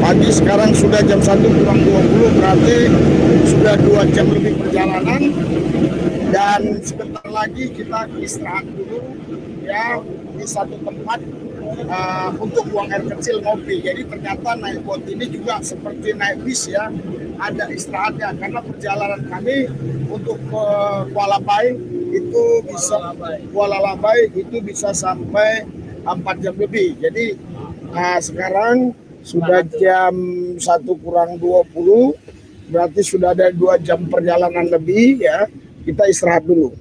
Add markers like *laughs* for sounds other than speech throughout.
pagi sekarang sudah jam 1 kurang 20 berarti sudah dua jam lebih perjalanan dan sebentar lagi kita istirahat dulu ya di satu tempat uh, untuk buang air kecil ngopi jadi ternyata naik bot ini juga seperti naik bis ya ada istirahatnya karena perjalanan kami untuk ke Kuala Pai itu bisa Kuala Labai itu bisa sampai 4 jam lebih jadi uh, sekarang sudah jam satu kurang 20 berarti sudah ada dua jam perjalanan lebih ya kita istirahat dulu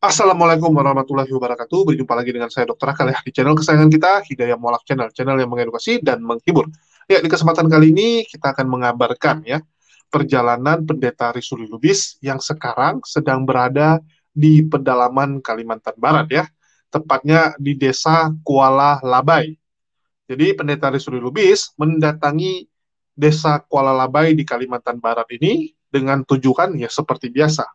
Assalamualaikum warahmatullahi wabarakatuh. Berjumpa lagi dengan saya Dr. Akal ya di channel kesayangan kita Hidayah Mualaf Channel, channel yang mengedukasi dan menghibur. Ya, di kesempatan kali ini kita akan mengabarkan ya perjalanan pendeta Risuli Lubis yang sekarang sedang berada di pedalaman Kalimantan Barat ya, tepatnya di desa Kuala Labai. Jadi pendeta Risuli Lubis mendatangi desa Kuala Labai di Kalimantan Barat ini dengan tujuan ya seperti biasa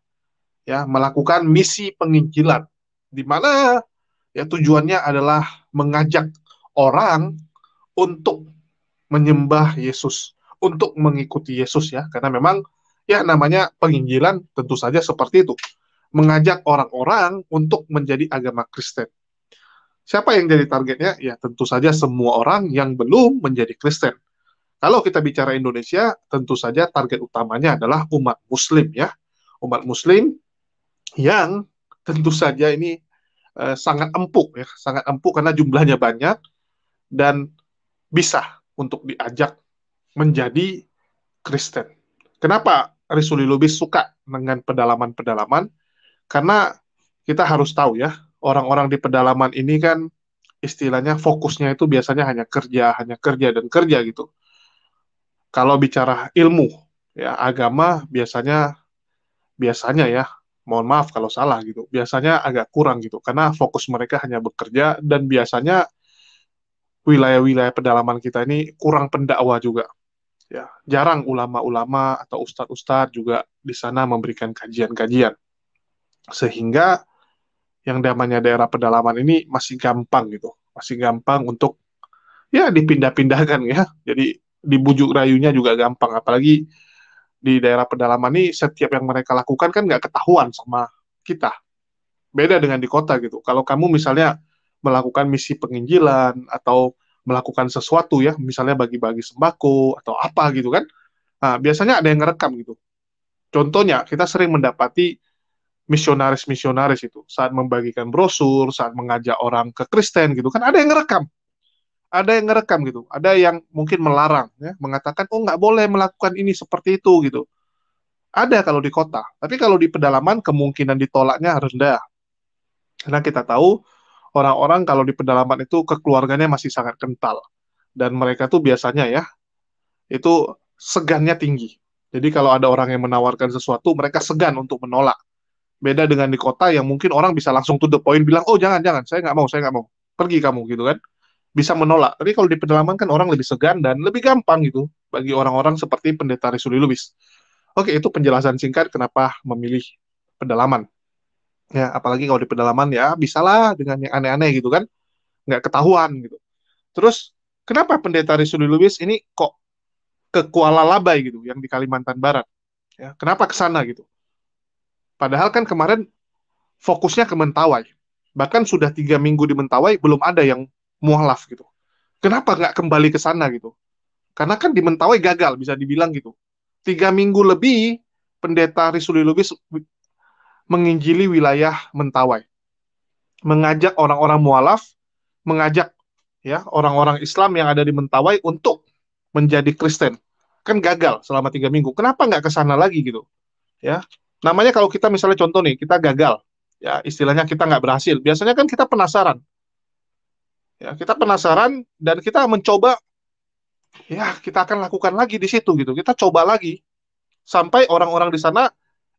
ya melakukan misi penginjilan di mana ya tujuannya adalah mengajak orang untuk menyembah Yesus, untuk mengikuti Yesus ya karena memang ya namanya penginjilan tentu saja seperti itu. Mengajak orang-orang untuk menjadi agama Kristen. Siapa yang jadi targetnya? Ya tentu saja semua orang yang belum menjadi Kristen. Kalau kita bicara Indonesia, tentu saja target utamanya adalah umat muslim ya. Umat muslim yang tentu saja ini uh, sangat empuk ya, sangat empuk karena jumlahnya banyak dan bisa untuk diajak menjadi Kristen. Kenapa Risuli Lubis suka dengan pedalaman-pedalaman? Karena kita harus tahu ya, orang-orang di pedalaman ini kan istilahnya fokusnya itu biasanya hanya kerja, hanya kerja dan kerja gitu. Kalau bicara ilmu, ya agama biasanya biasanya ya mohon maaf kalau salah gitu biasanya agak kurang gitu karena fokus mereka hanya bekerja dan biasanya wilayah-wilayah pedalaman kita ini kurang pendakwa juga ya jarang ulama-ulama atau ustadz-ustadz juga di sana memberikan kajian-kajian sehingga yang namanya daerah pedalaman ini masih gampang gitu masih gampang untuk ya dipindah-pindahkan ya jadi dibujuk rayunya juga gampang apalagi di daerah pedalaman ini setiap yang mereka lakukan kan nggak ketahuan sama kita. Beda dengan di kota gitu. Kalau kamu misalnya melakukan misi penginjilan atau melakukan sesuatu ya, misalnya bagi-bagi sembako atau apa gitu kan, nah, biasanya ada yang ngerekam gitu. Contohnya kita sering mendapati misionaris-misionaris itu saat membagikan brosur, saat mengajak orang ke Kristen gitu kan ada yang ngerekam ada yang ngerekam gitu, ada yang mungkin melarang, ya, mengatakan oh nggak boleh melakukan ini seperti itu gitu. Ada kalau di kota, tapi kalau di pedalaman kemungkinan ditolaknya rendah. Karena kita tahu orang-orang kalau di pedalaman itu kekeluarganya masih sangat kental dan mereka tuh biasanya ya itu segannya tinggi. Jadi kalau ada orang yang menawarkan sesuatu, mereka segan untuk menolak. Beda dengan di kota yang mungkin orang bisa langsung to the point bilang, oh jangan jangan, saya nggak mau, saya nggak mau, pergi kamu gitu kan bisa menolak. Tapi kalau di pedalaman kan orang lebih segan dan lebih gampang gitu bagi orang-orang seperti pendeta Risuli Lubis. Oke, itu penjelasan singkat kenapa memilih pedalaman. Ya, apalagi kalau di pedalaman ya bisalah dengan yang aneh-aneh gitu kan. Nggak ketahuan gitu. Terus, kenapa pendeta Risuli Lubis ini kok ke Kuala Labai gitu, yang di Kalimantan Barat? Ya, kenapa ke sana gitu? Padahal kan kemarin fokusnya ke Mentawai. Bahkan sudah tiga minggu di Mentawai, belum ada yang mualaf gitu. Kenapa nggak kembali ke sana gitu? Karena kan di Mentawai gagal bisa dibilang gitu. Tiga minggu lebih pendeta Risuli Lubis menginjili wilayah Mentawai, mengajak orang-orang mualaf, mengajak ya orang-orang Islam yang ada di Mentawai untuk menjadi Kristen. Kan gagal selama tiga minggu. Kenapa nggak ke sana lagi gitu? Ya, namanya kalau kita misalnya contoh nih kita gagal, ya istilahnya kita nggak berhasil. Biasanya kan kita penasaran Ya, kita penasaran dan kita mencoba ya kita akan lakukan lagi di situ gitu. Kita coba lagi sampai orang-orang di sana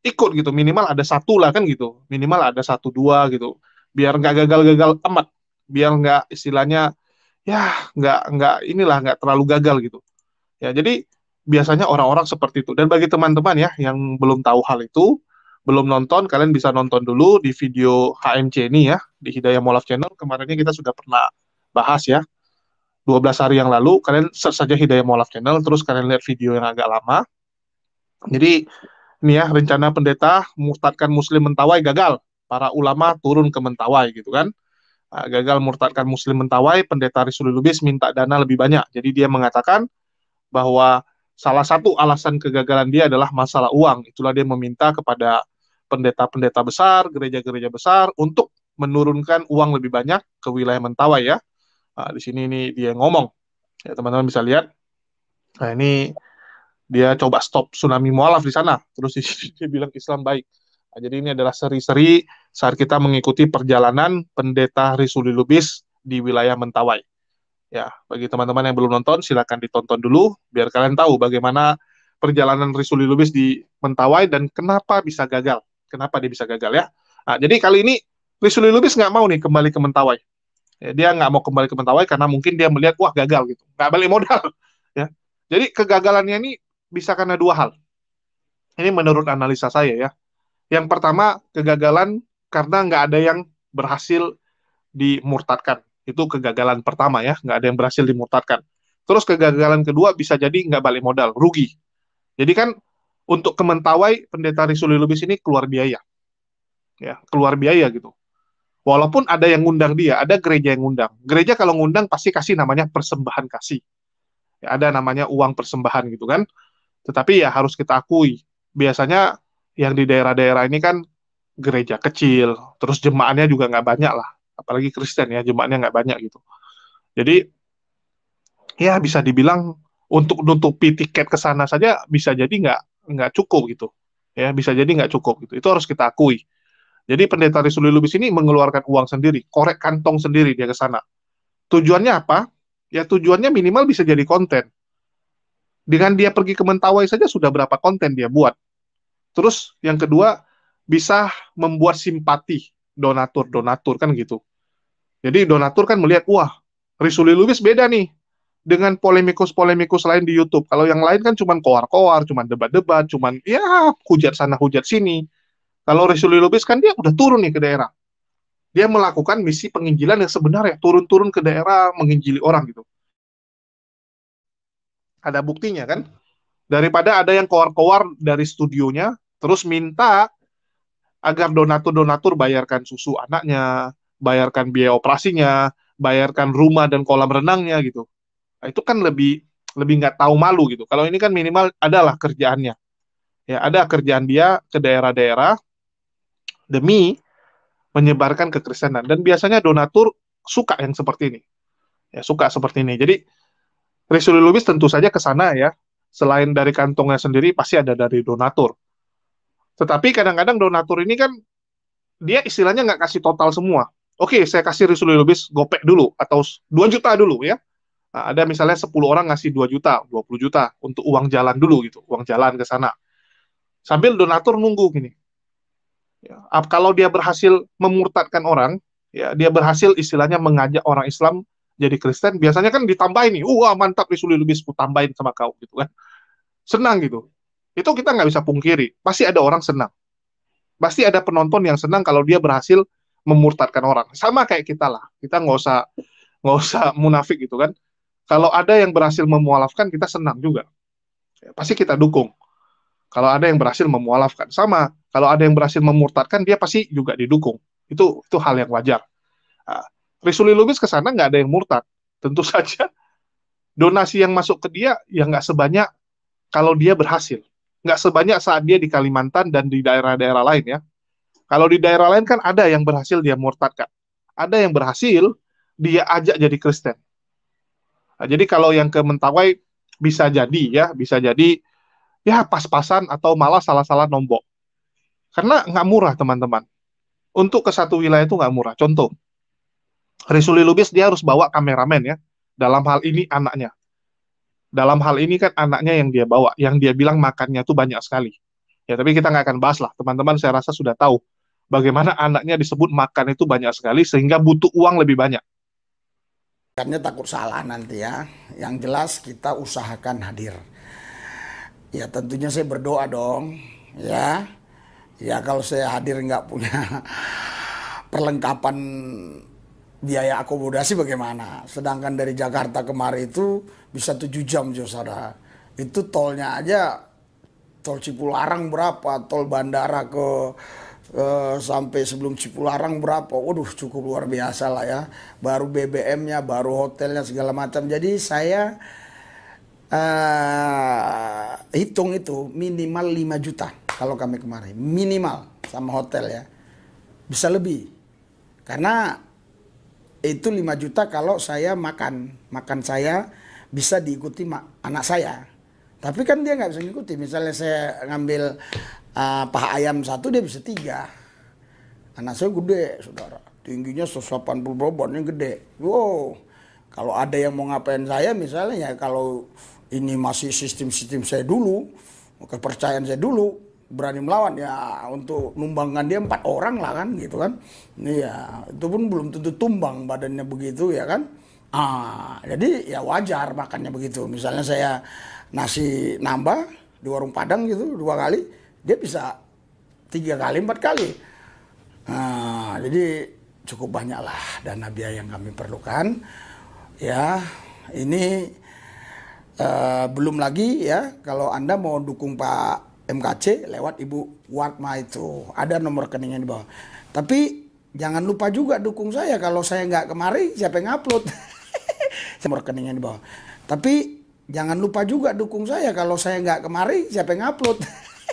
ikut gitu. Minimal ada satu lah kan gitu. Minimal ada satu dua gitu. Biar nggak gagal-gagal amat. Biar nggak istilahnya ya nggak nggak inilah nggak terlalu gagal gitu. Ya jadi biasanya orang-orang seperti itu. Dan bagi teman-teman ya yang belum tahu hal itu, belum nonton, kalian bisa nonton dulu di video HMC ini ya, di Hidayah Molaf Channel. Kemarinnya kita sudah pernah bahas ya. 12 hari yang lalu kalian search saja Hidayah Mualaf channel terus kalian lihat video yang agak lama. Jadi ini ya rencana pendeta murtadkan muslim mentawai gagal. Para ulama turun ke mentawai gitu kan. Ah, gagal murtadkan muslim mentawai, pendeta Risul Lubis minta dana lebih banyak. Jadi dia mengatakan bahwa salah satu alasan kegagalan dia adalah masalah uang. Itulah dia meminta kepada pendeta-pendeta besar, gereja-gereja besar untuk menurunkan uang lebih banyak ke wilayah Mentawai ya. Nah, di sini ini dia ngomong. Ya, teman-teman bisa lihat. Nah, ini dia coba stop tsunami mualaf di sana. Terus di sini dia bilang Islam baik. Nah, jadi ini adalah seri-seri saat kita mengikuti perjalanan pendeta Risuli Lubis di wilayah Mentawai. Ya, bagi teman-teman yang belum nonton silakan ditonton dulu biar kalian tahu bagaimana perjalanan Risuli Lubis di Mentawai dan kenapa bisa gagal. Kenapa dia bisa gagal ya? Nah, jadi kali ini Risuli Lubis nggak mau nih kembali ke Mentawai ya, dia nggak mau kembali ke Mentawai karena mungkin dia melihat wah gagal gitu nggak balik modal *laughs* ya jadi kegagalannya ini bisa karena dua hal ini menurut analisa saya ya yang pertama kegagalan karena nggak ada yang berhasil dimurtadkan itu kegagalan pertama ya nggak ada yang berhasil dimurtadkan terus kegagalan kedua bisa jadi nggak balik modal rugi jadi kan untuk kementawai pendeta Risuli Lubis ini keluar biaya ya keluar biaya gitu Walaupun ada yang ngundang dia, ada gereja yang ngundang. Gereja kalau ngundang pasti kasih namanya persembahan kasih. Ya, ada namanya uang persembahan gitu kan. Tetapi ya harus kita akui, biasanya yang di daerah-daerah ini kan gereja kecil, terus jemaatnya juga nggak banyak lah. Apalagi Kristen ya, jemaatnya nggak banyak gitu. Jadi ya bisa dibilang untuk nutupi tiket ke sana saja bisa jadi nggak nggak cukup gitu. Ya bisa jadi nggak cukup gitu. Itu harus kita akui jadi pendeta Risuli Lubis ini mengeluarkan uang sendiri, korek kantong sendiri dia ke sana. Tujuannya apa? Ya tujuannya minimal bisa jadi konten. Dengan dia pergi ke Mentawai saja sudah berapa konten dia buat. Terus yang kedua bisa membuat simpati donatur-donatur kan gitu. Jadi donatur kan melihat, wah Risuli Lubis beda nih dengan polemikus-polemikus lain di YouTube. Kalau yang lain kan cuma koar-koar, cuma debat-debat, cuma ya hujat sana hujat sini kalau Rasulullah Lubis kan dia udah turun nih ke daerah. Dia melakukan misi penginjilan yang sebenarnya, turun-turun ke daerah menginjili orang gitu. Ada buktinya kan? Daripada ada yang keluar-keluar dari studionya, terus minta agar donatur-donatur bayarkan susu anaknya, bayarkan biaya operasinya, bayarkan rumah dan kolam renangnya gitu. Nah, itu kan lebih lebih nggak tahu malu gitu. Kalau ini kan minimal adalah kerjaannya. Ya, ada kerjaan dia ke daerah-daerah demi menyebarkan kekristenan dan biasanya donatur suka yang seperti ini ya suka seperti ini jadi Risuli Lubis tentu saja ke sana ya selain dari kantongnya sendiri pasti ada dari donatur tetapi kadang-kadang donatur ini kan dia istilahnya nggak kasih total semua oke saya kasih Risuli Lubis gopek dulu atau 2 juta dulu ya nah, ada misalnya 10 orang ngasih 2 juta 20 juta untuk uang jalan dulu gitu uang jalan ke sana sambil donatur nunggu gini Ya, kalau dia berhasil memurtadkan orang, ya dia berhasil istilahnya mengajak orang Islam jadi Kristen, biasanya kan ditambahin nih, wah mantap nih sulit lebih tambahin sama kau gitu kan. Senang gitu. Itu kita nggak bisa pungkiri, pasti ada orang senang. Pasti ada penonton yang senang kalau dia berhasil memurtadkan orang. Sama kayak kita lah, kita nggak usah nggak usah munafik gitu kan. Kalau ada yang berhasil memualafkan, kita senang juga. Ya, pasti kita dukung. Kalau ada yang berhasil memualafkan, sama. Kalau ada yang berhasil memurtadkan, dia pasti juga didukung. Itu itu hal yang wajar. Nah, Risuli Lubis ke sana nggak ada yang murtad. Tentu *laughs* saja donasi yang masuk ke dia ya nggak sebanyak kalau dia berhasil. Nggak sebanyak saat dia di Kalimantan dan di daerah-daerah lain ya. Kalau di daerah lain kan ada yang berhasil dia murtadkan. Ada yang berhasil dia ajak jadi Kristen. Nah, jadi kalau yang ke Mentawai bisa jadi ya, bisa jadi ya pas-pasan atau malah salah-salah nombok. Karena nggak murah teman-teman. Untuk ke satu wilayah itu nggak murah. Contoh, Risuli Lubis dia harus bawa kameramen ya. Dalam hal ini anaknya. Dalam hal ini kan anaknya yang dia bawa, yang dia bilang makannya itu banyak sekali. Ya tapi kita nggak akan bahas lah, teman-teman saya rasa sudah tahu bagaimana anaknya disebut makan itu banyak sekali sehingga butuh uang lebih banyak. Karena takut salah nanti ya. Yang jelas kita usahakan hadir. Ya tentunya saya berdoa dong, ya. Ya kalau saya hadir nggak punya *laughs* perlengkapan biaya akomodasi bagaimana? Sedangkan dari Jakarta kemari itu bisa 7 jam, saudara. Itu tolnya aja tol Cipularang berapa, tol bandara ke Uh, sampai sebelum Cipularang berapa, waduh cukup luar biasa lah ya. Baru BBM-nya, baru hotelnya segala macam. Jadi saya uh, hitung itu minimal 5 juta kalau kami kemarin minimal sama hotel ya bisa lebih karena itu 5 juta kalau saya makan makan saya bisa diikuti anak saya tapi kan dia nggak bisa ngikuti misalnya saya ngambil uh, paha ayam satu dia bisa tiga anak saya gede saudara tingginya 180 bobotnya gede wow kalau ada yang mau ngapain saya misalnya ya kalau ini masih sistem-sistem saya dulu, kepercayaan saya dulu, berani melawan ya untuk numbangkan dia empat orang lah kan gitu kan. Ini ya itu pun belum tentu tumbang badannya begitu ya kan. Ah, jadi ya wajar makannya begitu. Misalnya saya nasi nambah di warung Padang gitu dua kali, dia bisa tiga kali empat kali. Nah, jadi cukup banyaklah dana biaya yang kami perlukan. Ya, ini Uh, belum lagi ya kalau anda mau dukung Pak MKC lewat Ibu Warma itu ada nomor rekeningnya di bawah. Tapi jangan lupa juga dukung saya kalau saya nggak kemari siapa yang upload *laughs* nomor rekeningnya di bawah. Tapi jangan lupa juga dukung saya kalau saya nggak kemari siapa yang upload.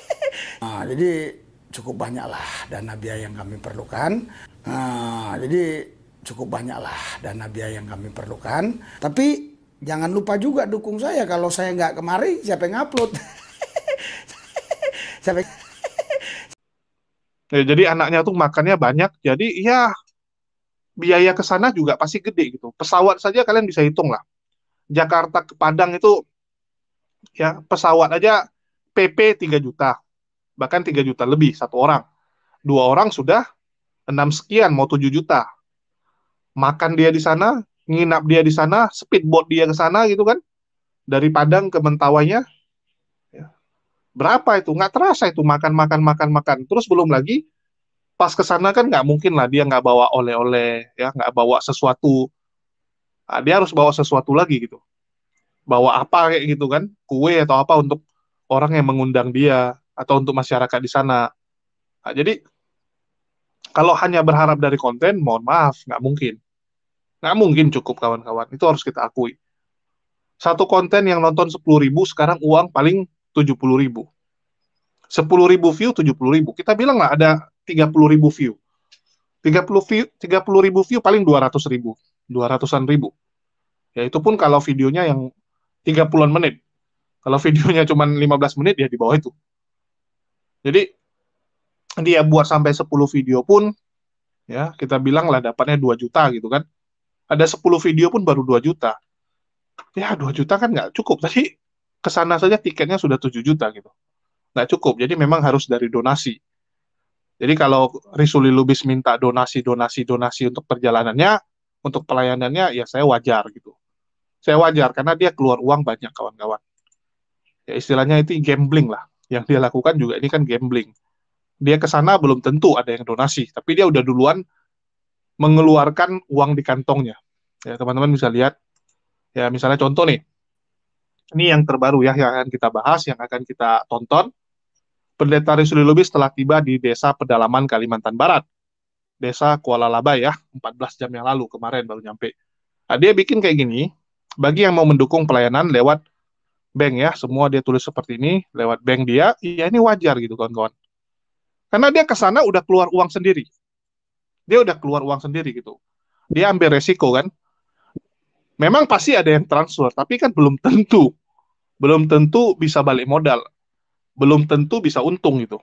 *laughs* nah, jadi cukup banyaklah dana biaya yang kami perlukan. Nah, jadi cukup banyaklah dana biaya yang kami perlukan. Tapi Jangan lupa juga dukung saya. Kalau saya nggak kemari, siapa yang upload? *laughs* siapa yang... Ya, jadi anaknya tuh makannya banyak. Jadi ya biaya ke sana juga pasti gede gitu. Pesawat saja kalian bisa hitung lah. Jakarta ke Padang itu ya pesawat aja PP 3 juta. Bahkan 3 juta lebih satu orang. Dua orang sudah enam sekian mau 7 juta. Makan dia di sana nginap dia di sana, speedboat dia ke sana gitu kan, dari Padang ke Mentawanya, ya. berapa itu? Nggak terasa itu makan makan makan makan. Terus belum lagi pas ke sana kan nggak mungkin lah dia nggak bawa oleh-oleh, ya nggak bawa sesuatu. Nah, dia harus bawa sesuatu lagi gitu. Bawa apa kayak gitu kan? Kue atau apa untuk orang yang mengundang dia atau untuk masyarakat di sana. Nah, jadi kalau hanya berharap dari konten, mohon maaf, nggak mungkin. Nggak mungkin cukup kawan-kawan, itu harus kita akui. Satu konten yang nonton 10 ribu, sekarang uang paling 70 ribu. 10 ribu view, 70 ribu. Kita bilang lah ada 30 ribu view. 30 view, 30 ribu view paling 200 ribu, 200-an ribu. Ya itu pun kalau videonya yang 30-an menit. Kalau videonya cuma 15 menit ya di bawah itu. Jadi dia buat sampai 10 video pun ya kita bilang lah dapatnya 2 juta gitu kan ada 10 video pun baru 2 juta ya 2 juta kan nggak cukup tadi kesana saja tiketnya sudah 7 juta gitu nggak cukup jadi memang harus dari donasi jadi kalau Risuli Lubis minta donasi donasi donasi untuk perjalanannya untuk pelayanannya ya saya wajar gitu saya wajar karena dia keluar uang banyak kawan-kawan ya istilahnya itu gambling lah yang dia lakukan juga ini kan gambling dia ke sana belum tentu ada yang donasi tapi dia udah duluan mengeluarkan uang di kantongnya. Ya, teman-teman bisa lihat ya misalnya contoh nih. Ini yang terbaru ya yang akan kita bahas, yang akan kita tonton. Pendeta Risuli Lubis telah tiba di Desa Pedalaman Kalimantan Barat. Desa Kuala Laba ya, 14 jam yang lalu kemarin baru nyampe. Nah, dia bikin kayak gini, bagi yang mau mendukung pelayanan lewat bank ya, semua dia tulis seperti ini, lewat bank dia, ya ini wajar gitu kawan-kawan. Karena dia ke sana udah keluar uang sendiri dia udah keluar uang sendiri gitu dia ambil resiko kan memang pasti ada yang transfer tapi kan belum tentu belum tentu bisa balik modal belum tentu bisa untung gitu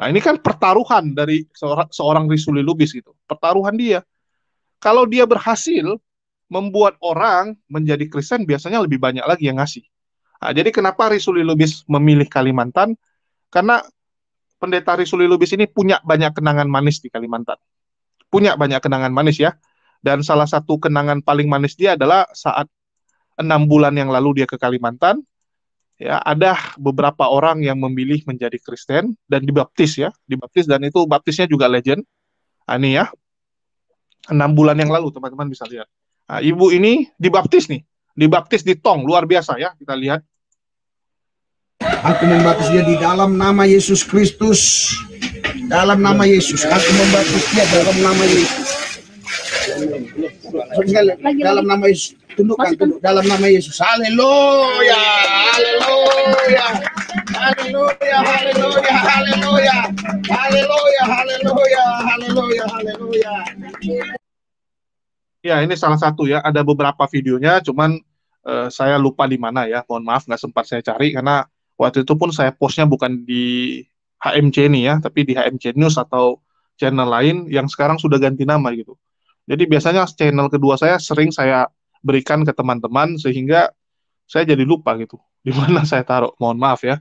nah ini kan pertaruhan dari seorang seorang Risuli Lubis gitu pertaruhan dia kalau dia berhasil membuat orang menjadi Kristen biasanya lebih banyak lagi yang ngasih nah, jadi kenapa Risuli Lubis memilih Kalimantan karena pendeta Risuli Lubis ini punya banyak kenangan manis di Kalimantan punya banyak kenangan manis ya. Dan salah satu kenangan paling manis dia adalah saat enam bulan yang lalu dia ke Kalimantan. Ya, ada beberapa orang yang memilih menjadi Kristen dan dibaptis ya, dibaptis dan itu baptisnya juga legend. Nah, ini ya, enam bulan yang lalu teman-teman bisa lihat. Nah, ibu ini dibaptis nih, dibaptis di tong luar biasa ya kita lihat. Aku membaptis dia di dalam nama Yesus Kristus dalam nama Yesus aku dia dalam nama Yesus dalam nama Yesus tundukkan tunduk dalam nama Yesus haleluya haleluya haleluya haleluya haleluya haleluya haleluya haleluya haleluya Ya, ini salah satu ya. Ada beberapa videonya, cuman uh, saya lupa di mana ya. Mohon maaf, nggak sempat saya cari karena waktu itu pun saya postnya bukan di HMC ini ya, tapi di HMC News atau channel lain yang sekarang sudah ganti nama gitu. Jadi biasanya channel kedua saya sering saya berikan ke teman-teman sehingga saya jadi lupa gitu *laughs* di mana saya taruh. Mohon maaf ya.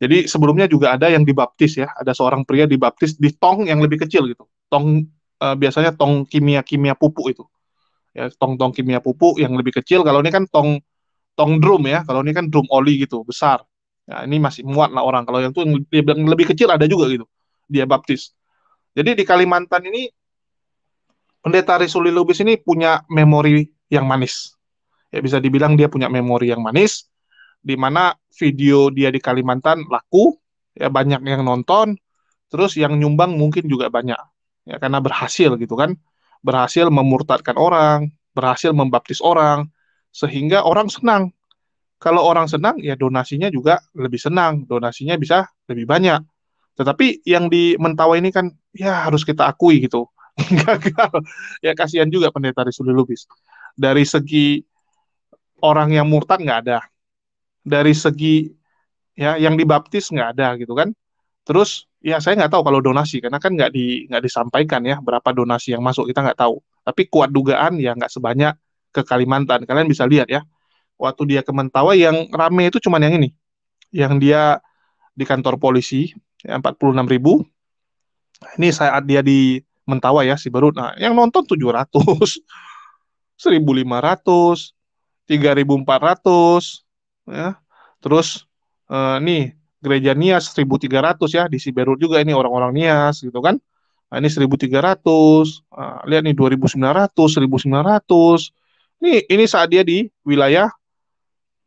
Jadi sebelumnya juga ada yang dibaptis ya, ada seorang pria dibaptis di tong yang lebih kecil gitu. Tong eh, biasanya tong kimia-kimia pupuk itu. Ya, tong-tong kimia pupuk yang lebih kecil. Kalau ini kan tong tong drum ya, kalau ini kan drum oli gitu, besar. Nah, ini masih muat lah orang. Kalau yang itu yang lebih kecil ada juga gitu. Dia baptis. Jadi di Kalimantan ini pendeta Risuli Lubis ini punya memori yang manis. Ya bisa dibilang dia punya memori yang manis di mana video dia di Kalimantan laku, ya banyak yang nonton, terus yang nyumbang mungkin juga banyak. Ya karena berhasil gitu kan. Berhasil memurtadkan orang, berhasil membaptis orang sehingga orang senang kalau orang senang ya donasinya juga lebih senang, donasinya bisa lebih banyak. Tetapi yang di Mentawa ini kan ya harus kita akui gitu. *laughs* Gagal. ya kasihan juga pendeta Risuli Lubis. Dari segi orang yang murtad nggak ada. Dari segi ya yang dibaptis nggak ada gitu kan. Terus ya saya nggak tahu kalau donasi karena kan nggak di nggak disampaikan ya berapa donasi yang masuk kita nggak tahu. Tapi kuat dugaan ya nggak sebanyak ke Kalimantan. Kalian bisa lihat ya waktu dia ke Mentawa yang rame itu cuman yang ini yang dia di kantor polisi ya, 46 ribu ini saat dia di Mentawa ya si baru nah yang nonton 700 1500 3400 ya terus eh, nih gereja Nias 1300 ya di Siberut juga ini orang-orang Nias gitu kan nah, ini 1300 nah, lihat nih 2900 1900 Nih, ini saat dia di wilayah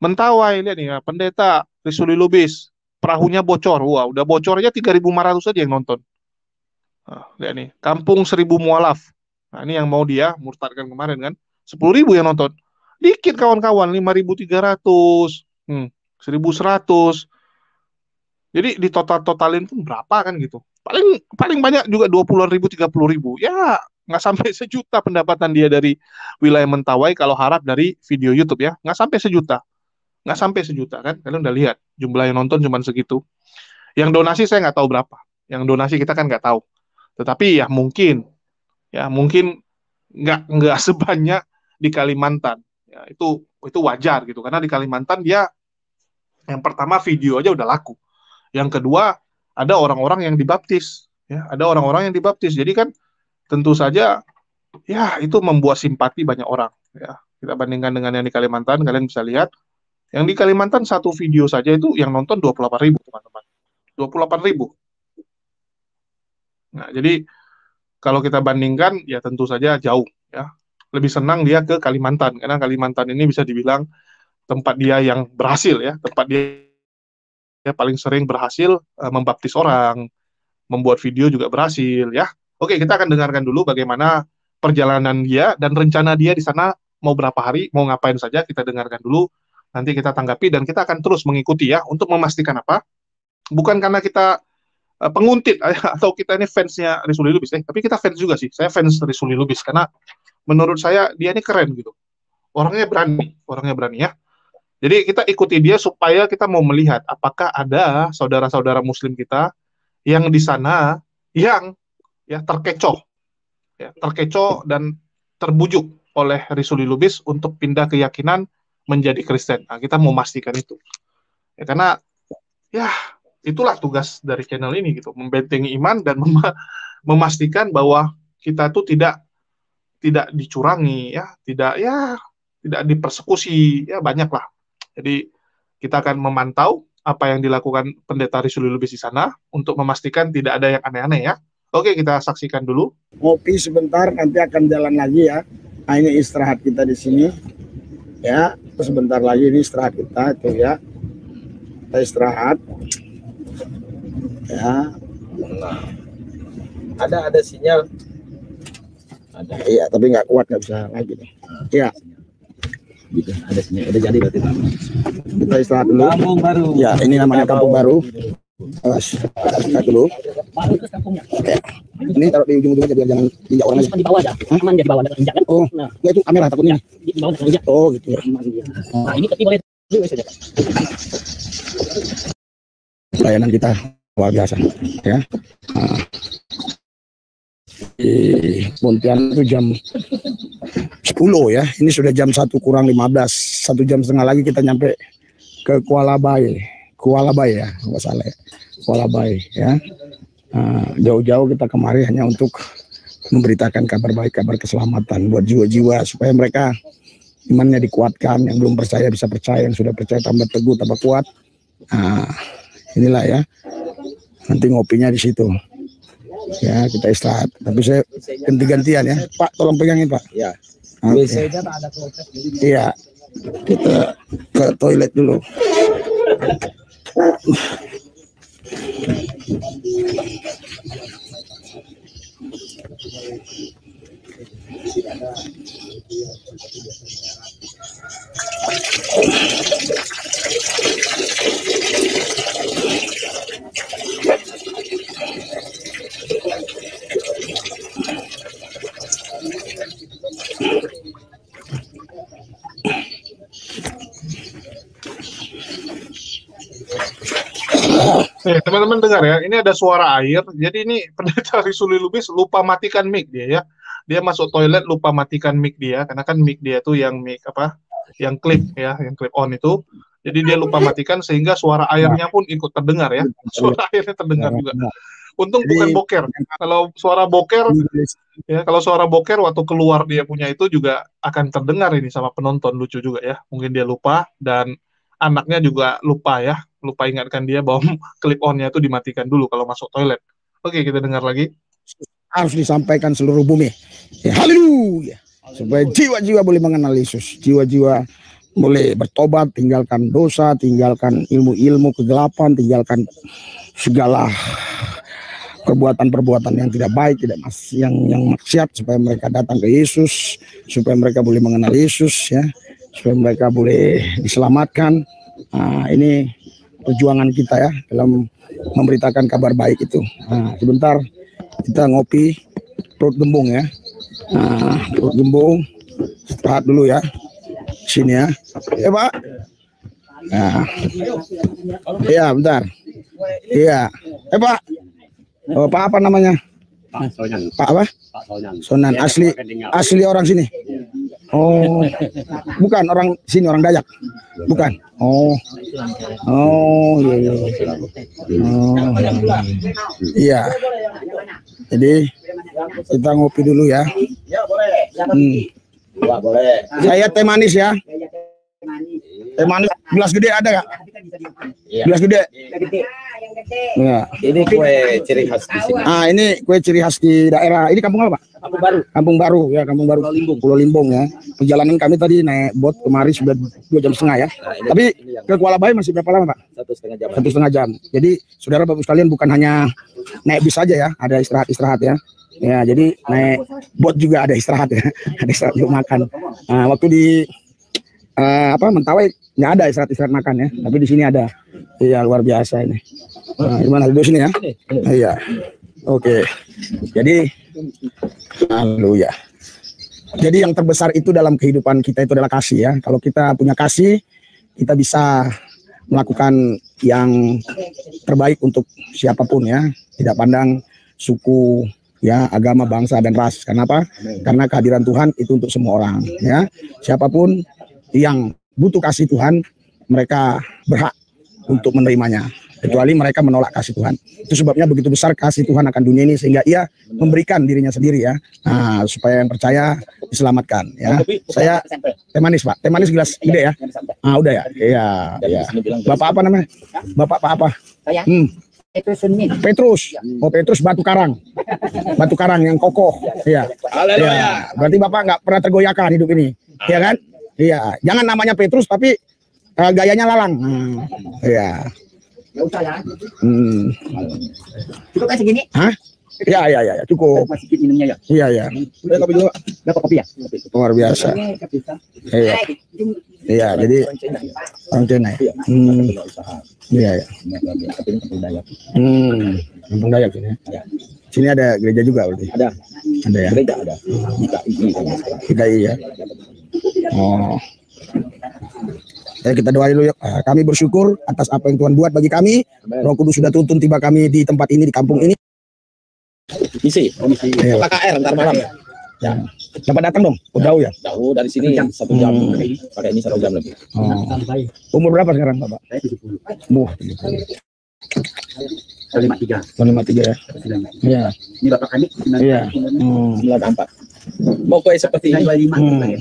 Mentawai lihat nih ya, pendeta Risuli Lubis perahunya bocor. Wah, udah bocornya 3.500 aja yang nonton. Nah, lihat nih, kampung 1.000 mualaf. Nah, ini yang mau dia murtadkan kemarin kan. 10.000 yang nonton. Dikit kawan-kawan, 5.300, hmm, 1.100. Jadi di total-totalin pun berapa kan gitu. Paling paling banyak juga 20 puluh ribu, 30 ribu. Ya, nggak sampai sejuta pendapatan dia dari wilayah Mentawai kalau harap dari video YouTube ya. Nggak sampai sejuta nggak sampai sejuta kan kalian udah lihat jumlah yang nonton cuma segitu yang donasi saya nggak tahu berapa yang donasi kita kan nggak tahu tetapi ya mungkin ya mungkin nggak nggak *laughs* sebanyak di Kalimantan ya, itu itu wajar gitu karena di Kalimantan dia yang pertama video aja udah laku yang kedua ada orang-orang yang dibaptis ya ada orang-orang yang dibaptis jadi kan tentu saja ya itu membuat simpati banyak orang ya kita bandingkan dengan yang di Kalimantan kalian bisa lihat yang di Kalimantan satu video saja itu yang nonton 28 ribu teman-teman. 28 ribu. Nah, jadi kalau kita bandingkan ya tentu saja jauh ya. Lebih senang dia ke Kalimantan karena Kalimantan ini bisa dibilang tempat dia yang berhasil ya, tempat dia ya paling sering berhasil uh, membaptis orang, membuat video juga berhasil ya. Oke, kita akan dengarkan dulu bagaimana perjalanan dia dan rencana dia di sana mau berapa hari, mau ngapain saja kita dengarkan dulu Nanti kita tanggapi dan kita akan terus mengikuti ya untuk memastikan apa? Bukan karena kita eh, penguntit eh, *laughs* atau kita ini fansnya Rizuli Lubis, eh, tapi kita fans juga sih. Saya fans Rizuli Lubis karena menurut saya dia ini keren gitu. Orangnya berani, orangnya berani ya. Jadi kita ikuti dia supaya kita mau melihat apakah ada saudara-saudara Muslim kita yang di sana yang ya terkecoh, ya, terkecoh dan terbujuk oleh Rizuli Lubis untuk pindah keyakinan menjadi Kristen. Nah, kita mau hmm. memastikan itu. Ya, karena ya itulah tugas dari channel ini gitu, membentengi iman dan mem memastikan bahwa kita tuh tidak tidak dicurangi ya, tidak ya tidak dipersekusi ya banyaklah. Jadi kita akan memantau apa yang dilakukan pendeta Risuli Lubis di sana untuk memastikan tidak ada yang aneh-aneh ya. Oke, kita saksikan dulu. Ngopi sebentar, nanti akan jalan lagi ya. Nah, ini istirahat kita di sini. Ya, sebentar lagi ini istirahat kita itu ya. Kita istirahat. Ya. Nah. Ada ada sinyal. Ada. Iya, tapi nggak kuat nggak bisa lagi nih. Iya. Gitu, ada sinyal. Udah jadi berarti. Kita istirahat dulu. Kampung baru. Ya, ini namanya kampung baru. Awas, dulu. Oke. Okay ini taruh di ujung-ujungnya biar jangan injak orang aja. Di bawah aja. Hah? Hmm? Aman dia di bawah enggak kan? Oh. Nah, enggak itu kamera takutnya. Iya, di bawah ada injak. Oh, gitu ya. Aman dia. Nah, ini tapi boleh juga saja. Layanan kita luar biasa ya. Nah. di Pontian itu jam 10 ya. Ini sudah jam 1 kurang 15. Satu jam setengah lagi kita nyampe ke Kuala Bay. Kuala Bay ya, nggak salah ya. Kuala Bay ya. Eh, jauh-jauh kita kemari hanya untuk memberitakan kabar baik, kabar keselamatan buat jiwa-jiwa supaya mereka imannya dikuatkan, yang belum percaya bisa percaya, yang sudah percaya tambah teguh, tambah kuat. Nah, inilah ya. Nanti ngopinya di situ. Ya, kita istirahat. Tapi saya ganti-gantian ya. Pak, tolong pegangin, Pak. Ya. Okay. Kan gitu. Iya. Kita ke toilet dulu tidak ada teman-teman dengar ya, ini ada suara air. Jadi ini *laughs* pendeta Risuli Lubis lupa matikan mic dia ya. Dia masuk toilet lupa matikan mic dia karena kan mic dia tuh yang mic apa? Yang clip ya, yang clip on itu. Jadi dia lupa matikan sehingga suara airnya pun ikut terdengar ya. *laughs* Suara airnya terdengar juga. Untung bukan boker. Kalau suara boker ya, kalau suara boker waktu keluar dia punya itu juga akan terdengar ini sama penonton lucu juga ya. Mungkin dia lupa dan anaknya juga lupa ya lupa ingatkan dia bahwa *laughs* clip onnya itu dimatikan dulu kalau masuk toilet. Oke, kita dengar lagi. Harus disampaikan seluruh bumi. Ya, haleluya. Supaya jiwa-jiwa boleh mengenal Yesus. Jiwa-jiwa boleh bertobat, tinggalkan dosa, tinggalkan ilmu-ilmu kegelapan, tinggalkan segala perbuatan-perbuatan yang tidak baik, tidak mas, yang yang maksiat supaya mereka datang ke Yesus, supaya mereka boleh mengenal Yesus ya, supaya mereka boleh diselamatkan. Nah, ini perjuangan kita ya dalam memberitakan kabar baik itu. Nah, sebentar kita ngopi perut gembung ya. Nah, perut gembung istirahat dulu ya. Sini ya. Ya Pak. Nah. Iya, bentar. Iya. Eh Pak. Oh, Pak apa namanya? Pak Sonan. Pak apa? Pak Sonan. Sonan iya, asli asli orang sini. Oh, bukan orang sini orang Dayak, bukan. Oh, oh iya iya. Oh, iya. Jadi kita ngopi dulu ya. ya hmm. Ya, Saya teh manis ya. ya Eh manis gelas gede ada nggak? Iya. Gelas gede. Iya. Nah. Ini kue ciri khas di sini. Ah ini kue ciri khas di daerah. Ini kampung apa Pak? Kampung Baru. Kampung Baru ya Kampung Baru. Pulau Limbung. Pulau Limbung ya. Perjalanan kami tadi naik bot kemari sudah dua jam setengah ya. Nah, ini, Tapi ini ke Kuala Bay masih berapa lama Pak? Satu setengah jam. Satu setengah jam. Jadi saudara bapak sekalian bukan hanya naik bis saja ya, ada istirahat istirahat ya. Ya, jadi naik bot juga ada istirahat ya, *laughs* ada istirahat untuk makan. Nah, waktu di uh, apa mentawai nggak ada istirahat-istirahat makan ya. Tapi di sini ada. Iya luar biasa ini. Nah, gimana di sini ya? Iya. Oke. Okay. Jadi ya Jadi yang terbesar itu dalam kehidupan kita itu adalah kasih ya. Kalau kita punya kasih, kita bisa melakukan yang terbaik untuk siapapun ya. Tidak pandang suku, ya agama bangsa dan ras. Kenapa? Karena kehadiran Tuhan itu untuk semua orang ya. Siapapun yang butuh kasih Tuhan, mereka berhak untuk menerimanya. Kecuali mereka menolak kasih Tuhan. Itu sebabnya begitu besar kasih Tuhan akan dunia ini sehingga ia memberikan dirinya sendiri ya, nah, supaya yang percaya diselamatkan ya. Saya temanis pak, temanis gelas gede ya. Ah udah ya, iya. Ya. Bapak apa namanya? Bapak apa apa? Saya. Hmm. Petrus iya. Oh Petrus batu karang. Batu karang yang kokoh. Iya. Ya. Berarti Bapak nggak pernah tergoyahkan hidup ini. Iya kan? Iya, jangan namanya Petrus tapi uh, gayanya lalang. Hmm, iya. Ya usah ya. Hmm. Cukup kayak segini? Hah? Iya, iya, iya, iya, cukup. Masih sedikit minumnya ya. Iya, iya. Udah kopi dulu. Enggak kopi ya? Luar biasa. Iya. Iya, jadi orang Cina ya. Hmm. Iya, iya. Hmm. Kampung Dayak sini. Ya? Iya. Sini ada gereja juga berarti. Ada. Ada ya. Gereja ada. Kita ya? iya. iya. Oh. Ya, kita doa dulu ya. Eh, kami bersyukur atas apa yang Tuhan buat bagi kami. Roh Kudus sudah tuntun tiba kami di tempat ini di kampung ini. Isi, komisi. Oh, ya. KKR ntar malam ya. Ya. Dapat datang dong, ya. jauh ya? Jauh dari sini jam. satu jam hmm. Pakai ini satu jam lebih. Oh. Umur berapa sekarang, Bapak? Saya 70. lima 70. lima tiga ya. Iya. Ini Bapak kami Iya. Hmm. 94. Mau kue seperti ini. 95. Hmm.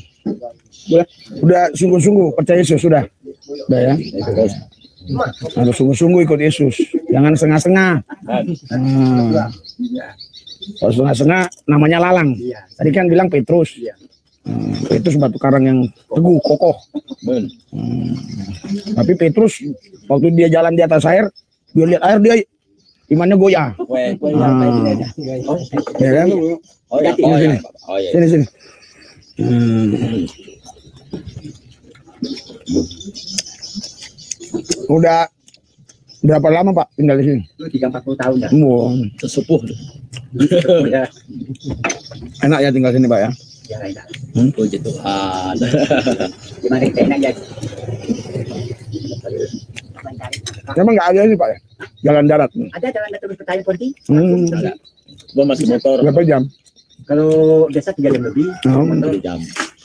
Udah, sungguh-sungguh percaya Yesus sudah. Sudah ya. Harus sungguh-sungguh ikut Yesus. Jangan setengah-setengah. kalau iya. hmm. Kalau setengah-setengah namanya lalang. Iya. Tadi kan bilang Petrus. Iya. Hmm, Petrus batu karang yang teguh, kokoh. Hmm. Tapi Petrus waktu dia jalan di atas air, dia lihat air dia imannya goyah. Hmm. Ya kan? Oh, ya, oh, sini sini. Hmm. Udah berapa lama Pak tinggal di sini? Tiga empat puluh tahun ya. Wow. Sesepuh. Iya. Enak ya tinggal sini Pak ya? Ya enak. Hmm? Puji Tuhan. Gimana kita enak ya? Memang nggak ada ini Pak ya? Jalan darat. Ada jalan darat terus petani Ponti. Hmm. Ada. masih motor. Berapa jam? Kalau biasa tiga jam lebih. Oh, jam.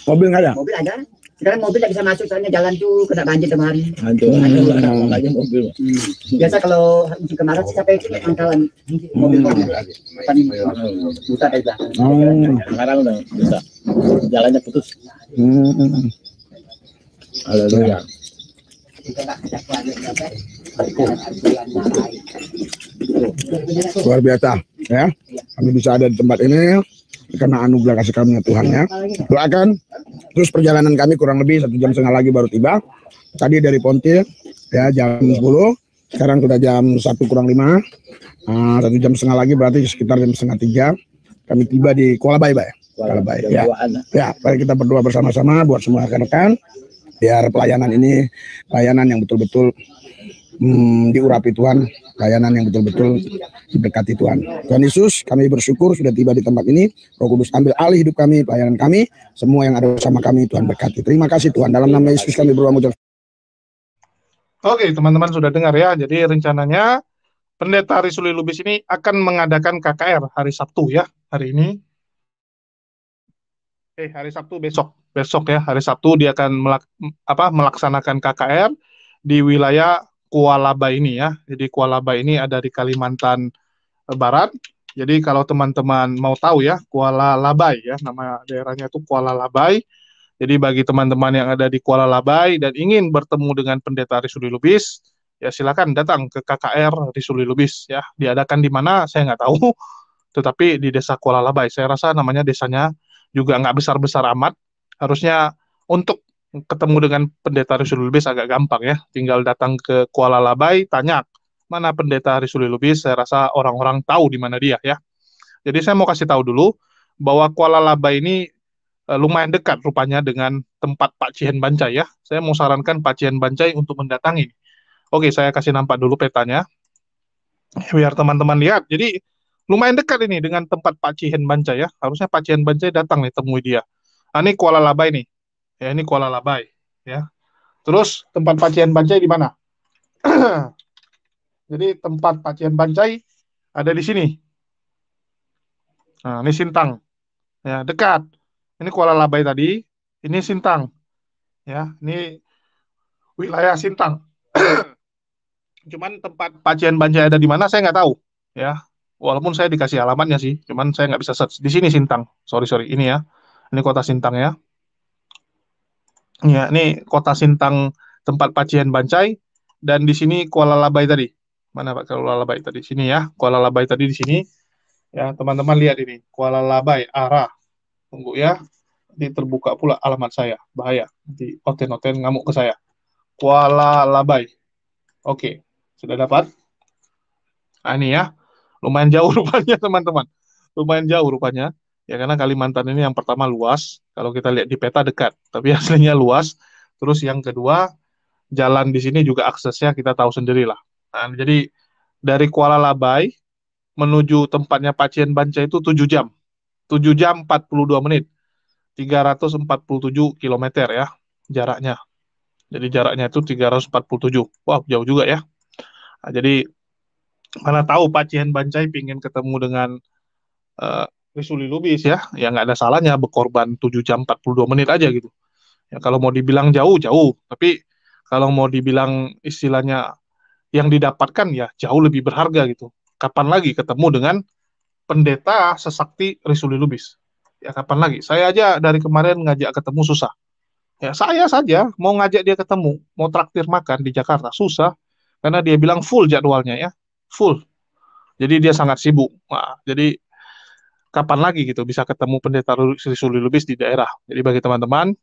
Mobil nggak ada? Mobil ada. Sekarang mobil tidak bisa masuk soalnya jalan tuh kena banjir kemarin. aduh, hmm. mobil. Hmm. Biasa kalau musim kemarau sih sampai ke pangkalan mobil kok. Tadi buta dari belakang. Oh. Sekarang udah bisa. Jalannya putus. Hmm. Haleluya. Luar biasa ya. Kami bisa ada di tempat ini karena anugerah kasih karunia ya Tuhan ya. Iya, ya. Doakan terus perjalanan kami kurang lebih satu jam setengah lagi baru tiba. Tadi dari Pontil ya jam 10 sekarang sudah jam satu kurang lima ah, satu jam setengah lagi berarti sekitar jam setengah tiga kami tiba di Kuala Bay Bay ya? Kuala Bay ya ya mari kita berdoa bersama-sama buat semua rekan-rekan biar pelayanan ini pelayanan yang betul-betul mm, diurapi Tuhan, layanan yang betul-betul diberkati Tuhan. Tuhan Yesus, kami bersyukur sudah tiba di tempat ini. Roh Kudus ambil alih hidup kami, pelayanan kami, semua yang ada bersama kami Tuhan berkati. Terima kasih Tuhan. Dalam nama Yesus kami berdoa mengucap. Oke, teman-teman sudah dengar ya. Jadi rencananya Pendeta Suli Lubis ini akan mengadakan KKR hari Sabtu ya, hari ini. Eh, hari Sabtu besok. Besok ya, hari Sabtu dia akan melak apa, melaksanakan KKR di wilayah Kuala Kualaba ini ya. Jadi Kuala Kualaba ini ada di Kalimantan eh, Barat. Jadi kalau teman-teman mau tahu ya, Kuala Labai ya, nama daerahnya itu Kuala Labai. Jadi bagi teman-teman yang ada di Kuala Labai dan ingin bertemu dengan pendeta Risuli Lubis, ya silakan datang ke KKR Risuli Lubis ya. Diadakan di mana saya nggak tahu, *laughs* tetapi di desa Kuala Labai. Saya rasa namanya desanya juga nggak besar-besar amat. Harusnya untuk ketemu dengan pendeta Risul Lubis agak gampang ya. Tinggal datang ke Kuala Labai, tanya mana pendeta Risul Lubis. Saya rasa orang-orang tahu di mana dia ya. Jadi saya mau kasih tahu dulu bahwa Kuala Labai ini e, lumayan dekat rupanya dengan tempat Pak Cihen Bancai ya. Saya mau sarankan Pak Cihen Bancai untuk mendatangi. Oke, saya kasih nampak dulu petanya. Biar teman-teman lihat. Jadi lumayan dekat ini dengan tempat Pak Cihen Bancai ya. Harusnya Pak Cihen Bancai datang nih temui dia. Nah, ini Kuala Labai nih ya ini Kuala Labai ya terus tempat pacian bancai di mana *clears throat* jadi tempat pacian bancai ada di sini nah ini Sintang ya dekat ini Kuala Labai tadi ini Sintang ya ini wilayah Sintang *clears throat* cuman tempat pacian bancai ada di mana saya nggak tahu ya walaupun saya dikasih alamatnya sih cuman saya nggak bisa search di sini Sintang sorry sorry ini ya ini kota Sintang ya Ya, ini kota Sintang tempat Pacian Bancai dan di sini Kuala Labai tadi. Mana Pak Kuala Labai tadi? Sini ya, Kuala Labai tadi di sini. Ya, teman-teman lihat ini, Kuala Labai arah. Tunggu ya. Nanti terbuka pula alamat saya. Bahaya. Nanti oten-oten ngamuk ke saya. Kuala Labai. Oke, sudah dapat? Nah, ini ya. Lumayan jauh *laughs* rupanya teman-teman. Lumayan jauh rupanya ya karena Kalimantan ini yang pertama luas kalau kita lihat di peta dekat tapi *laughs* aslinya luas terus yang kedua jalan di sini juga aksesnya kita tahu sendirilah nah, jadi dari Kuala Labai menuju tempatnya Pacien Banca itu 7 jam 7 jam 42 menit 347 km ya jaraknya jadi jaraknya itu 347 wah jauh juga ya nah, jadi mana tahu Pacien Bancai pingin ketemu dengan uh, Risuli Lubis ya, ya nggak ada salahnya berkorban 7 jam 42 menit aja gitu. Ya kalau mau dibilang jauh, jauh. Tapi kalau mau dibilang istilahnya yang didapatkan ya jauh lebih berharga gitu. Kapan lagi ketemu dengan pendeta sesakti Risuli Lubis? Ya kapan lagi? Saya aja dari kemarin ngajak ketemu susah. Ya saya saja mau ngajak dia ketemu, mau traktir makan di Jakarta susah karena dia bilang full jadwalnya ya, full. Jadi dia sangat sibuk. Nah, jadi kapan lagi gitu bisa ketemu pendeta Sri Suli Lubis di daerah. Jadi bagi teman-teman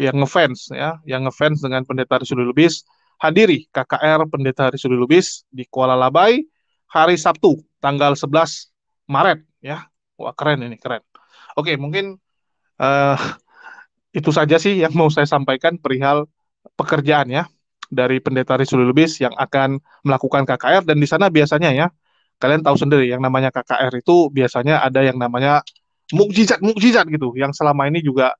yang ngefans ya, yang ngefans dengan pendeta Sri Lubis, hadiri KKR pendeta Sri Lubis di Kuala Labai hari Sabtu tanggal 11 Maret ya. Wah, keren ini, keren. Oke, mungkin uh, itu saja sih yang mau saya sampaikan perihal pekerjaan ya dari pendeta Risul Lubis yang akan melakukan KKR dan di sana biasanya ya kalian tahu sendiri yang namanya KKR itu biasanya ada yang namanya mukjizat mukjizat gitu yang selama ini juga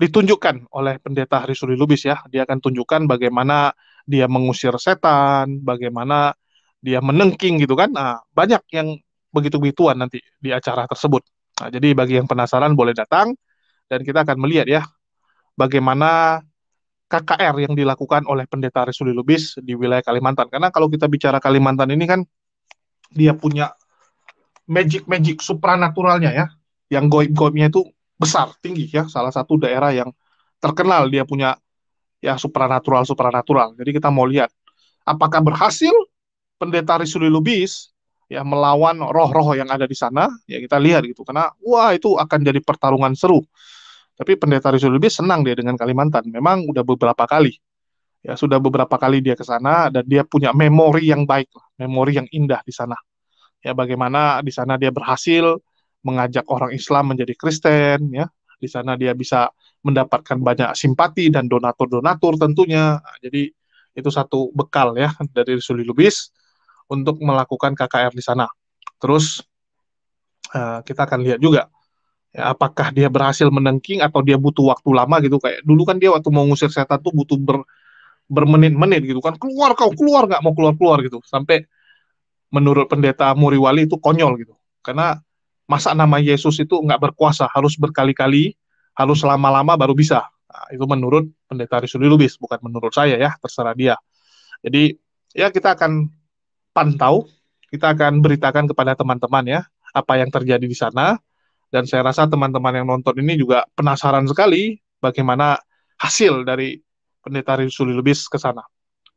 ditunjukkan oleh pendeta Harisuri Lubis ya dia akan tunjukkan bagaimana dia mengusir setan bagaimana dia menengking gitu kan nah, banyak yang begitu begituan nanti di acara tersebut nah, jadi bagi yang penasaran boleh datang dan kita akan melihat ya bagaimana KKR yang dilakukan oleh pendeta Resuli Lubis di wilayah Kalimantan. Karena kalau kita bicara Kalimantan ini kan dia punya magic-magic supranaturalnya ya, yang goib-goibnya itu besar, tinggi ya, salah satu daerah yang terkenal dia punya ya supranatural supranatural. Jadi kita mau lihat apakah berhasil pendeta Risuli Lubis ya melawan roh-roh yang ada di sana ya kita lihat gitu karena wah itu akan jadi pertarungan seru. Tapi pendeta Risuli Lubis senang dia dengan Kalimantan. Memang udah beberapa kali ya sudah beberapa kali dia ke sana dan dia punya memori yang baik memori yang indah di sana ya bagaimana di sana dia berhasil mengajak orang Islam menjadi Kristen ya di sana dia bisa mendapatkan banyak simpati dan donatur-donatur tentunya nah, jadi itu satu bekal ya dari Suli Lubis untuk melakukan KKR di sana terus uh, kita akan lihat juga ya, apakah dia berhasil menengking atau dia butuh waktu lama gitu kayak dulu kan dia waktu mau ngusir setan tuh butuh ber, bermenit-menit gitu kan keluar kau keluar nggak mau keluar keluar gitu sampai menurut pendeta Muriwali itu konyol gitu karena masa nama Yesus itu nggak berkuasa harus berkali-kali harus lama-lama baru bisa nah, itu menurut pendeta Rizuli Lubis bukan menurut saya ya terserah dia jadi ya kita akan pantau kita akan beritakan kepada teman-teman ya apa yang terjadi di sana dan saya rasa teman-teman yang nonton ini juga penasaran sekali bagaimana hasil dari pendeta Rizuli Lubis ke sana.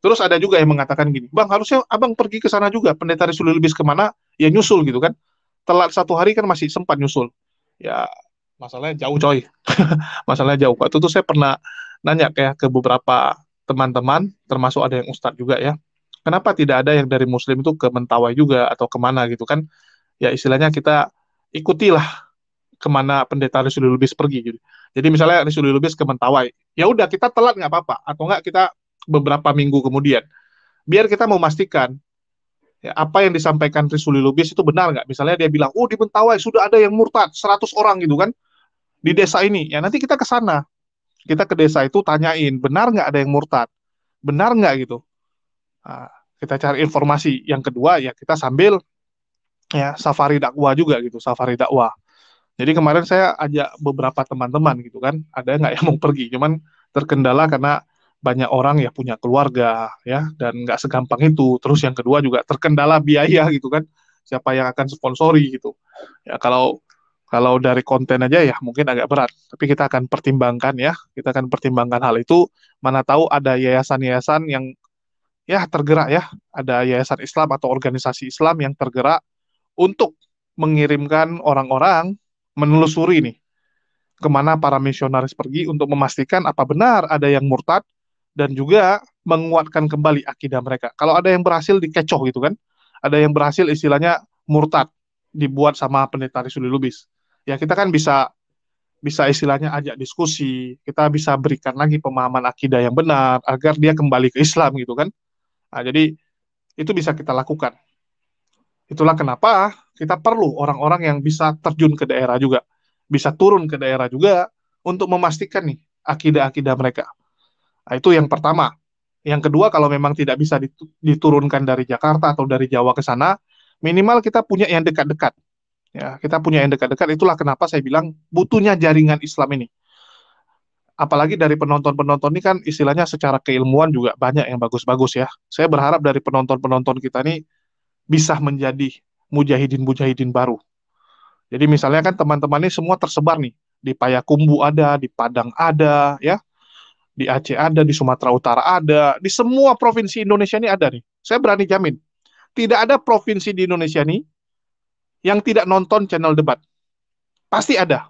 Terus ada juga yang mengatakan gini, bang harusnya abang pergi ke sana juga, pendeta Lubis ke kemana, ya nyusul gitu kan. Telat satu hari kan masih sempat nyusul. Ya masalahnya jauh coy, *laughs* masalahnya jauh. Waktu itu saya pernah nanya ya ke beberapa teman-teman, termasuk ada yang ustadz juga ya, kenapa tidak ada yang dari muslim itu ke Mentawai juga atau kemana gitu kan. Ya istilahnya kita ikutilah kemana pendeta Rizuli Lubis pergi gitu. Jadi misalnya Risul Lubis ke Mentawai, ya udah kita telat nggak apa-apa, atau nggak kita beberapa minggu kemudian. Biar kita memastikan ya, apa yang disampaikan Risuli Lubis itu benar nggak? Misalnya dia bilang, oh di Mentawai sudah ada yang murtad, 100 orang gitu kan, di desa ini. Ya nanti kita ke sana, kita ke desa itu tanyain, benar nggak ada yang murtad? Benar nggak gitu? Nah, kita cari informasi. Yang kedua ya kita sambil ya safari dakwah juga gitu, safari dakwah. Jadi kemarin saya ajak beberapa teman-teman gitu kan, ada nggak yang mau pergi, cuman terkendala karena banyak orang ya punya keluarga ya dan nggak segampang itu. Terus yang kedua juga terkendala biaya gitu kan, siapa yang akan sponsori gitu. Ya kalau kalau dari konten aja ya mungkin agak berat, tapi kita akan pertimbangkan ya, kita akan pertimbangkan hal itu. Mana tahu ada yayasan-yayasan yang ya tergerak ya, ada yayasan Islam atau organisasi Islam yang tergerak untuk mengirimkan orang-orang menelusuri nih kemana para misionaris pergi untuk memastikan apa benar ada yang murtad dan juga menguatkan kembali akidah mereka. Kalau ada yang berhasil dikecoh gitu kan, ada yang berhasil istilahnya murtad dibuat sama pendeta Risuli Lubis. Ya kita kan bisa bisa istilahnya ajak diskusi, kita bisa berikan lagi pemahaman akidah yang benar agar dia kembali ke Islam gitu kan. Nah, jadi itu bisa kita lakukan. Itulah kenapa kita perlu orang-orang yang bisa terjun ke daerah juga, bisa turun ke daerah juga untuk memastikan nih akidah-akidah mereka. Nah, itu yang pertama. Yang kedua, kalau memang tidak bisa diturunkan dari Jakarta atau dari Jawa ke sana, minimal kita punya yang dekat-dekat. Ya, kita punya yang dekat-dekat. Itulah kenapa saya bilang butuhnya jaringan Islam ini. Apalagi dari penonton-penonton ini kan istilahnya secara keilmuan juga banyak yang bagus-bagus ya. Saya berharap dari penonton-penonton kita ini bisa menjadi mujahidin-mujahidin baru. Jadi misalnya kan teman teman ini semua tersebar nih, di Payakumbu ada, di Padang ada, ya, di Aceh ada, di Sumatera Utara ada, di semua provinsi Indonesia ini ada nih. Saya berani jamin, tidak ada provinsi di Indonesia ini yang tidak nonton channel debat. Pasti ada.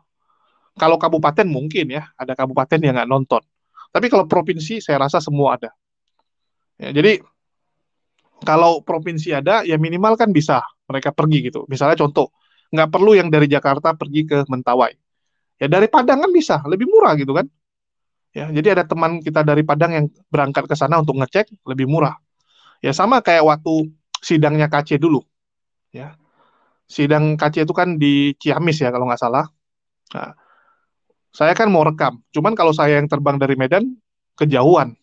Kalau kabupaten mungkin ya, ada kabupaten yang nggak nonton. Tapi kalau provinsi, saya rasa semua ada. Ya, jadi kalau provinsi ada ya minimal kan bisa mereka pergi gitu misalnya contoh nggak perlu yang dari Jakarta pergi ke Mentawai ya dari Padang kan bisa lebih murah gitu kan ya jadi ada teman kita dari Padang yang berangkat ke sana untuk ngecek lebih murah ya sama kayak waktu sidangnya KC dulu ya sidang KC itu kan di Ciamis ya kalau nggak salah nah, saya kan mau rekam cuman kalau saya yang terbang dari Medan kejauhan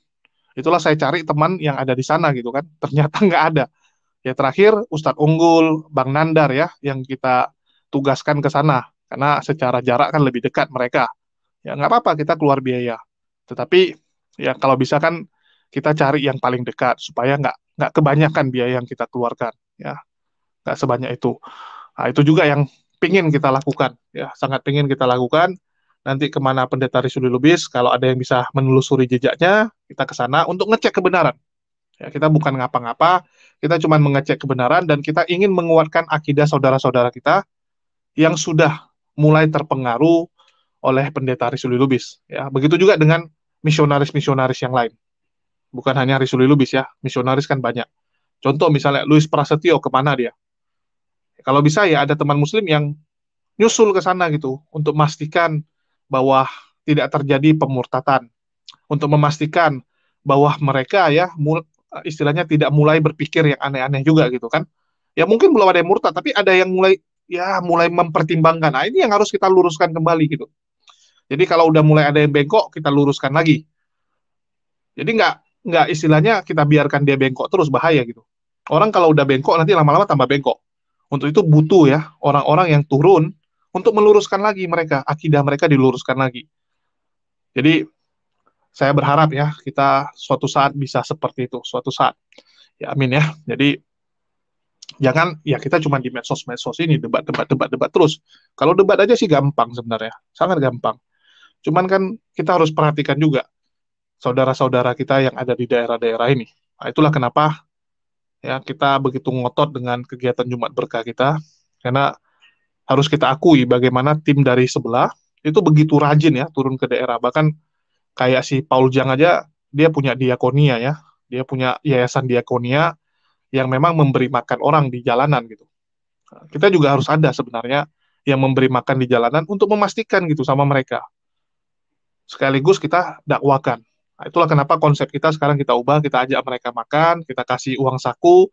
itulah saya cari teman yang ada di sana gitu kan ternyata *laughs* nggak ada ya terakhir Ustadz Unggul Bang Nandar ya yang kita tugaskan ke sana karena secara jarak kan lebih dekat mereka ya nggak apa-apa kita keluar biaya tetapi ya kalau bisa kan kita cari yang paling dekat supaya nggak nggak kebanyakan biaya yang kita keluarkan ya nggak sebanyak itu nah, itu juga yang pingin kita lakukan ya sangat pingin kita lakukan nanti kemana pendeta Risuli Lubis kalau ada yang bisa menelusuri jejaknya kita ke sana untuk ngecek kebenaran ya, kita bukan ngapa-ngapa kita cuma mengecek kebenaran dan kita ingin menguatkan akidah saudara-saudara kita yang sudah mulai terpengaruh oleh pendeta Risuli Lubis ya begitu juga dengan misionaris-misionaris yang lain bukan hanya Risuli Lubis ya misionaris kan banyak contoh misalnya Luis Prasetyo kemana dia kalau bisa ya ada teman muslim yang nyusul ke sana gitu untuk memastikan bahwa tidak terjadi pemurtatan untuk memastikan bahwa mereka ya eh, istilahnya tidak mulai berpikir yang aneh-aneh juga gitu kan ya mungkin belum ada yang murtad tapi ada yang mulai ya mulai mempertimbangkan nah ini yang harus kita luruskan kembali gitu jadi kalau udah mulai ada yang bengkok kita luruskan lagi jadi nggak nggak istilahnya kita biarkan dia bengkok terus bahaya gitu orang kalau udah bengkok nanti lama-lama tambah bengkok untuk itu butuh ya orang-orang yang turun untuk meluruskan lagi mereka, akidah mereka diluruskan lagi. Jadi saya berharap ya kita suatu saat bisa seperti itu, suatu saat. Ya amin ya. Jadi jangan ya kita cuma di medsos-medsos ini debat debat debat debat terus. Kalau debat aja sih gampang sebenarnya, sangat gampang. Cuman kan kita harus perhatikan juga saudara-saudara kita yang ada di daerah-daerah ini. Nah, itulah kenapa ya kita begitu ngotot dengan kegiatan Jumat Berkah kita karena harus kita akui bagaimana tim dari sebelah itu begitu rajin ya turun ke daerah bahkan kayak si Paul Jang aja dia punya diakonia ya dia punya yayasan diakonia yang memang memberi makan orang di jalanan gitu nah, kita juga harus ada sebenarnya yang memberi makan di jalanan untuk memastikan gitu sama mereka sekaligus kita dakwakan nah, itulah kenapa konsep kita sekarang kita ubah kita ajak mereka makan kita kasih uang saku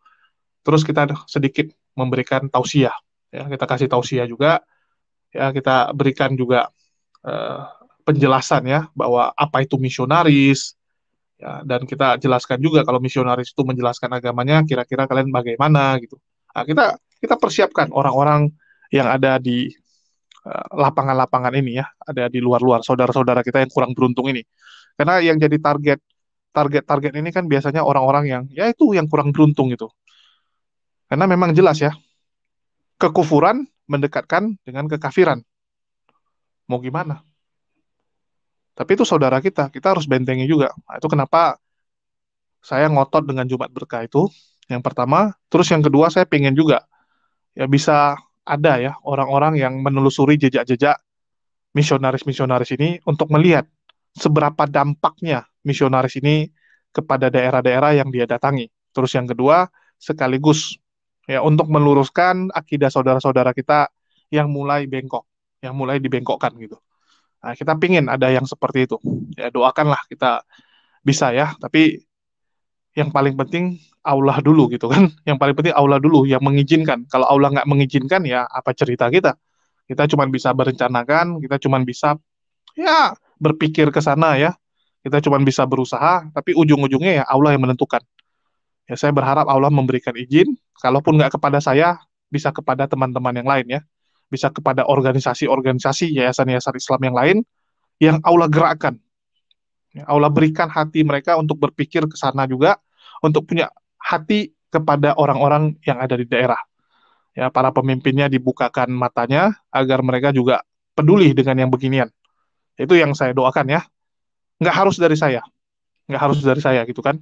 terus kita sedikit memberikan tausiah ya kita kasih tausiah juga ya kita berikan juga eh, penjelasan ya bahwa apa itu misionaris ya dan kita jelaskan juga kalau misionaris itu menjelaskan agamanya kira-kira kalian bagaimana gitu nah, kita kita persiapkan orang-orang yang ada di eh, lapangan-lapangan uh, ini ya ada di luar-luar saudara-saudara kita yang kurang beruntung ini karena yang jadi target target-target ini kan biasanya orang-orang yang ya itu yang kurang beruntung itu karena memang jelas ya kekufuran mendekatkan dengan kekafiran. Mau gimana? Tapi itu saudara kita, kita harus bentengi juga. Nah, itu kenapa saya ngotot dengan Jumat Berkah itu. Yang pertama, terus yang kedua saya pengen juga ya bisa ada ya orang-orang yang menelusuri jejak-jejak misionaris-misionaris ini untuk melihat seberapa dampaknya misionaris ini kepada daerah-daerah yang dia datangi. Terus yang kedua, sekaligus ya untuk meluruskan akidah saudara-saudara kita yang mulai bengkok, yang mulai dibengkokkan gitu. Nah, kita pingin ada yang seperti itu. Ya doakanlah kita bisa ya, tapi yang paling penting Allah dulu gitu kan. *laughs* Yang paling penting Allah dulu yang mengizinkan. Kalau Allah nggak mengizinkan ya apa cerita kita? Kita cuma bisa berencanakan, kita cuma bisa ya berpikir ke sana ya. Kita cuma bisa berusaha, tapi ujung-ujungnya ya Allah yang menentukan. Ya, saya berharap Allah memberikan izin, kalaupun nggak kepada saya, bisa kepada teman-teman yang lain ya, bisa kepada organisasi-organisasi yayasan-yayasan Islam yang lain yang Allah gerakkan. Ya, Allah berikan hati mereka untuk berpikir ke sana juga, untuk punya hati kepada orang-orang yang ada di daerah. Ya, para pemimpinnya dibukakan matanya agar mereka juga peduli dengan yang beginian. Itu yang saya doakan ya. Nggak harus dari saya, nggak harus dari saya gitu kan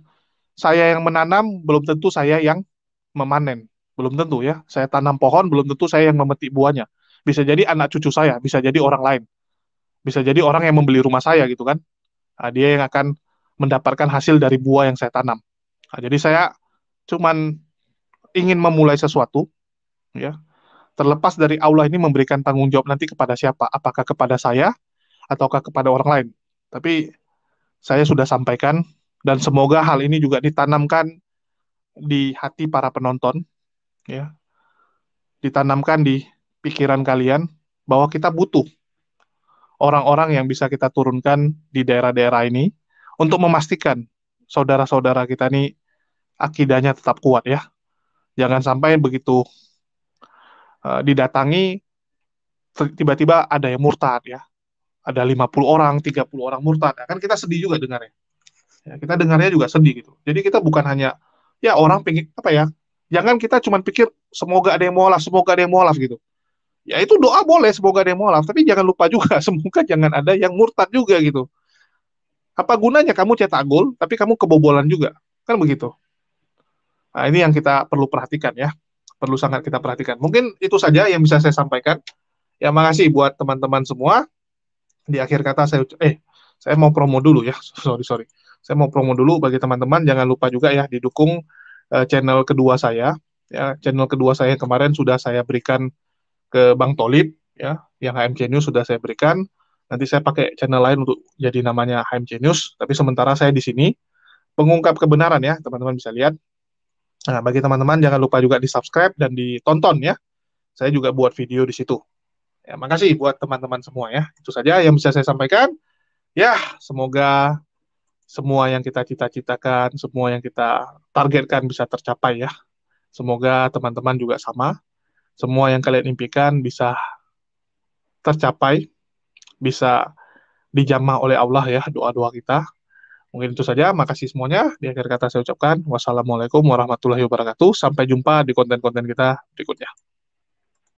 saya yang menanam belum tentu saya yang memanen belum tentu ya saya tanam pohon belum tentu saya yang memetik buahnya bisa jadi anak cucu saya bisa jadi orang lain bisa jadi orang yang membeli rumah saya gitu kan nah, dia yang akan mendapatkan hasil dari buah yang saya tanam nah, jadi saya cuman ingin memulai sesuatu ya terlepas dari Allah ini memberikan tanggung jawab nanti kepada siapa apakah kepada saya ataukah kepada orang lain tapi saya sudah sampaikan dan semoga hal ini juga ditanamkan di hati para penonton ya ditanamkan di pikiran kalian bahwa kita butuh orang-orang yang bisa kita turunkan di daerah-daerah ini untuk memastikan saudara-saudara kita ini akidahnya tetap kuat ya jangan sampai begitu uh, didatangi tiba-tiba ada yang murtad ya ada 50 orang 30 orang murtad kan kita sedih juga dengarnya Ya, kita dengarnya juga sedih gitu. Jadi kita bukan hanya ya orang pengen apa ya? Jangan kita cuma pikir semoga ada yang mualaf, semoga ada yang mualaf gitu. Ya itu doa boleh, semoga ada yang mualaf, tapi jangan lupa juga *laughs* semoga jangan ada yang murtad juga gitu. Apa gunanya kamu cetak gol tapi kamu kebobolan juga? Kan begitu. Nah, ini yang kita perlu perhatikan ya. Perlu sangat kita perhatikan. Mungkin itu saja yang bisa saya sampaikan. Ya makasih buat teman-teman semua. Di akhir kata saya eh saya mau promo dulu ya. *laughs* Sorry sorry saya mau promo dulu bagi teman-teman jangan lupa juga ya didukung uh, channel kedua saya ya channel kedua saya kemarin sudah saya berikan ke Bang Tolib ya yang HMC News sudah saya berikan nanti saya pakai channel lain untuk jadi namanya HMC News tapi sementara saya di sini pengungkap kebenaran ya teman-teman bisa lihat nah bagi teman-teman jangan lupa juga di subscribe dan ditonton ya saya juga buat video di situ ya makasih buat teman-teman semua ya itu saja yang bisa saya sampaikan ya semoga semua yang kita cita-citakan, semua yang kita targetkan bisa tercapai ya. Semoga teman-teman juga sama. Semua yang kalian impikan bisa tercapai, bisa dijamah oleh Allah ya doa-doa kita. Mungkin itu saja. Makasih semuanya. Di akhir kata saya ucapkan wassalamualaikum warahmatullahi wabarakatuh. Sampai jumpa di konten-konten kita berikutnya.